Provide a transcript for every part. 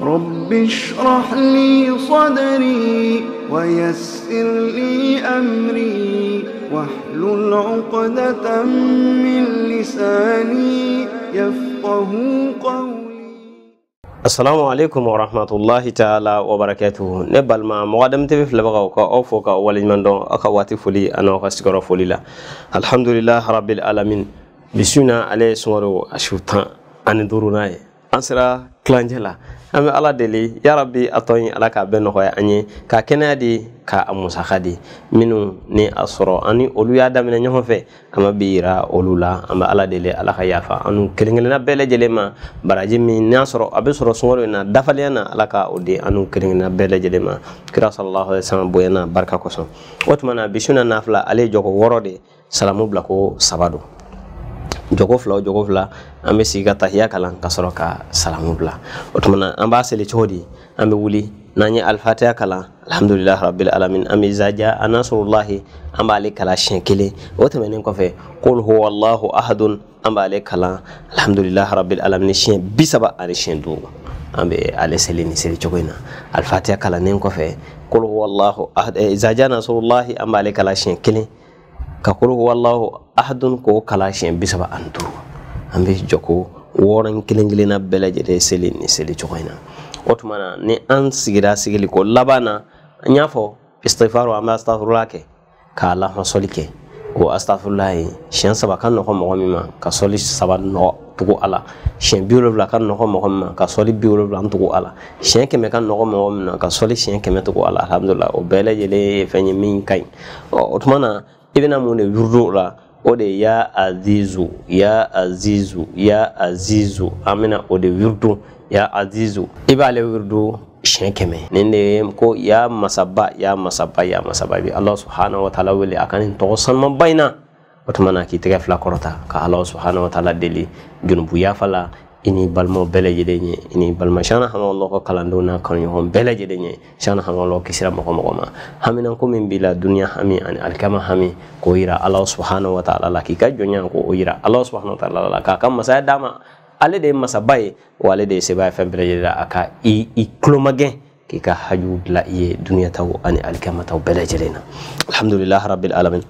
رب اشرح لي صدري ويسر لي أمري واحلل عقدة من لساني يفقه قولي السلام عليكم ورحمة الله تعالى وبركاته نبال ما مقدم تبي في لبغة وكا أو فوكا أول من دون أكواتي فولي أنا وكاستكرا فولي لا الحمد لله رب العالمين بسونا عليه سمرو أشوتان أن دورنا أنسرا kilancɛ la an bɛ ala deli yarabi a tɔ in ala k'a bɛɛ nɔgɔya an ye k'a kɛnɛya di k'a musaka di minnu ni a sɔrɔ ani olu y'a daminɛ ɲɔgɔn fɛ an ma bi yira olu la an bɛ ala deli ala ka yafa an kelen kelenna bɛɛ lajɛlen ma baraji min n'a sɔrɔ a bɛ sɔrɔ sunkalo in na dafalenya na ala ka o di an kelen kelenna bɛɛ lajɛlen ma kira sɔrɔla bonya na barika kɔsɔn o tuma na bisu na n'a fila ale ye jɔko wɔɔrɔ de salamu bila ko saba don jogo fila o jogo fila an bɛ sigi ka tahiya kalan ka sɔrɔ ka salamu bila o tuma na an b'a seli cogo di an bɛ wuli n'an ye alifatiya kalan alhamdulilahi rabil alamin an bɛ zaja an nasrullahi an b'ale kalan siɲɛ kelen o tɛmɛnen kɔfɛ qul huwallahu ahadun an b'ale kalan alhamdulilahi rabil alamin siɲɛ bi saba ani siɲɛ duuru an bɛ ale seli ni seli cogo in na alifatiya kalannen kɔfɛ qul huwallahu ahad eh, zaja nasrullahi an b'ale kala siɲɛ kelen ka qul huwallahu ahadun k'o kala siɲɛ bi ani duuru an bɛ jɔ ko wɔɔrɔ in kelen kelenna bɛɛ lajɛlen seli ni seli cogo in na o tuma na ni an sigira sigili ko laban na an y'a fɔ istighfaru an bɛ astaghfirullah kɛ k'a lahansɔli kɛ o astaghfirullah ye siɲɛ saba ka nɔgɔ mɔgɔ min ma ka sɔli saba nɔgɔ tugu a la siɲɛ bi wolonwula ka nɔgɔ mɔgɔ min ma ka sɔli bi wolonwula tugu a la siɲɛ kɛmɛ ka nɔgɔ mɔgɔ min na ka sɔli siɲɛ kɛmɛ tugu a la alihamudulila o bɛɛ lajɛlen ye fɛn ye min ka ɲi ɔ o tuma na i bɛna mun de yurudu o la ode ya azizu ya azizu ya azizu amina ode o ya azizu ibale b'ale wirdu siɲɛ nin de ye ko ya masaba ya masaba ya masaba i ala subahana wa taala wele a ka nin tɔgɔ sanumanba in na o tuma na k'i tɛgɛ fila kɔrɔta ka ala subahana wa taala deli junubu yafa la i n'i balimaw bɛɛ lajɛlen ye i n'i balima shana hamawalaw ka kalandenw n'a kanuɲɔgɔn bɛɛ lajɛlen ye shana hamawalaw kisira mɔgɔ mɔgɔ ma haminanko min b'i la hami ani alikama hami k'o yira ala subahana wa taala la k'i ka jɔnya ko o yira ala subahana wa taala la k'a ka masaya d'a ale de ye masaba ye de ye seba ye fɛn bɛɛ lajɛlen i i tulomagɛn k'i ka haju dilan i ye duniyataw ani alikamataw bɛɛ lajɛlen na alhamdulilahi rabil alamin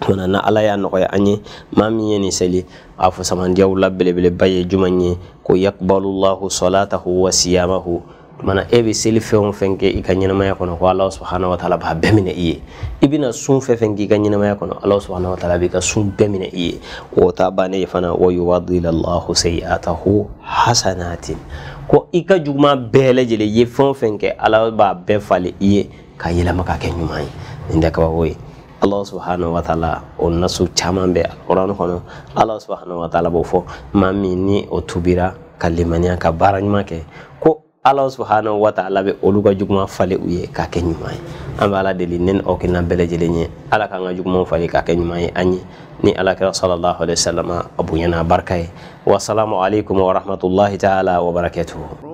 tona na ala y'a nɔgɔya an ye maa min ye nin seli a fɔ samandiyaw la belebeleba ye juman ye ko yakbalulahu salatahu wa siyamahu mana e bɛ seli fɛn o fɛn kɛ i ka ɲɛnamaya kɔnɔ ko ala subahana wa taala b'a bɛɛ minɛ i ye i bɛna sun fɛn fɛn k'i ka ɲɛnamaya kɔnɔ ala subahana wa taala b'i ka sun bɛɛ minɛ i ye o ta bannen ye fana wa yuwadilallahu sayiatahu hasanatin ko i ka juguman bɛɛ lajɛlen i ye fɛn o fɛn kɛ ala b'a bɛɛ falen i ye k'a yɛlɛma k'a kɛ ɲuman ye nin tɛ kabako ye Allah subhanahu wa ta'ala o nasu caman bɛ alquran kɔnɔ Allah subhanahu wa ta'ala b'o fɔ maa min ni o tubira ka limaniya ka baara ɲuman kɛ ko Allah subhanahu wa ta'ala bɛ olu ka juguman falen u ye k'a kɛ ɲuman ye an bɛ deli ne ni aw kina bɛɛ lajɛlen ye Ala k'an ka jugumanw falen k'a kɛ ɲuman ye an ye ni alakira sallallahu alaihi wasallam a bonya barika ye wasalamu alaikum wa ta'ala wa